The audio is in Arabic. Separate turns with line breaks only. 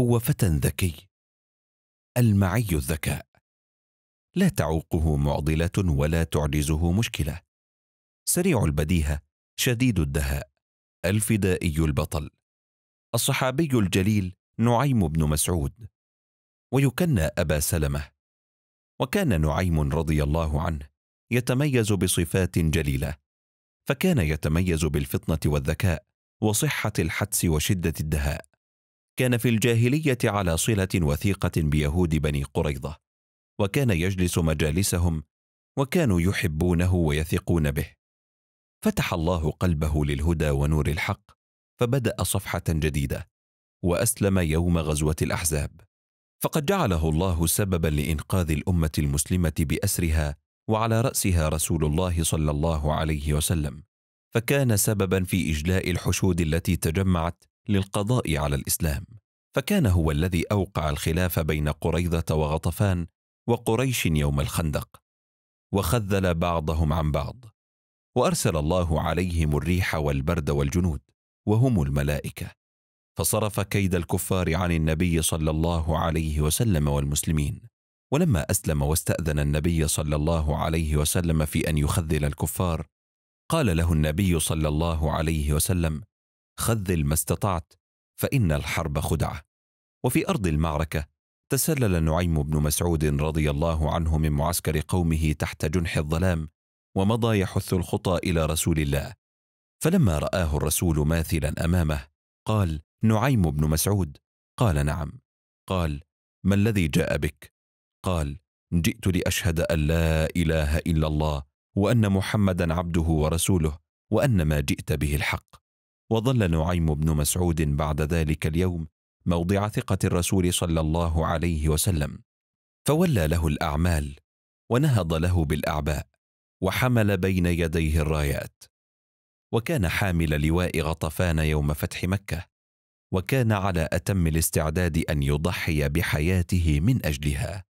هو فتى ذكي المعي الذكاء لا تعوقه معضله ولا تعجزه مشكله سريع البديهه شديد الدهاء الفدائي البطل الصحابي الجليل نعيم بن مسعود ويكنى ابا سلمه وكان نعيم رضي الله عنه يتميز بصفات جليله فكان يتميز بالفطنه والذكاء وصحه الحدس وشده الدهاء كان في الجاهلية على صلة وثيقة بيهود بني قريظة، وكان يجلس مجالسهم، وكانوا يحبونه ويثقون به. فتح الله قلبه للهدى ونور الحق، فبدأ صفحة جديدة، وأسلم يوم غزوة الأحزاب. فقد جعله الله سببا لإنقاذ الأمة المسلمة بأسرها، وعلى رأسها رسول الله صلى الله عليه وسلم، فكان سببا في إجلاء الحشود التي تجمعت للقضاء على الاسلام فكان هو الذي اوقع الخلاف بين قريضه وغطفان وقريش يوم الخندق وخذل بعضهم عن بعض وارسل الله عليهم الريح والبرد والجنود وهم الملائكه فصرف كيد الكفار عن النبي صلى الله عليه وسلم والمسلمين ولما اسلم واستاذن النبي صلى الله عليه وسلم في ان يخذل الكفار قال له النبي صلى الله عليه وسلم خذل ما استطعت فإن الحرب خدعة وفي أرض المعركة تسلل نعيم بن مسعود رضي الله عنه من معسكر قومه تحت جنح الظلام ومضى يحث الخطى إلى رسول الله فلما رآه الرسول ماثلا أمامه قال نعيم بن مسعود قال نعم قال ما الذي جاء بك قال جئت لاشهد ان لا اله الا الله وان محمدا عبده ورسوله وان ما جئت به الحق وظل نعيم بن مسعود بعد ذلك اليوم موضع ثقة الرسول صلى الله عليه وسلم فولى له الأعمال ونهض له بالأعباء وحمل بين يديه الرايات وكان حامل لواء غطفان يوم فتح مكة وكان على أتم الاستعداد أن يضحي بحياته من أجلها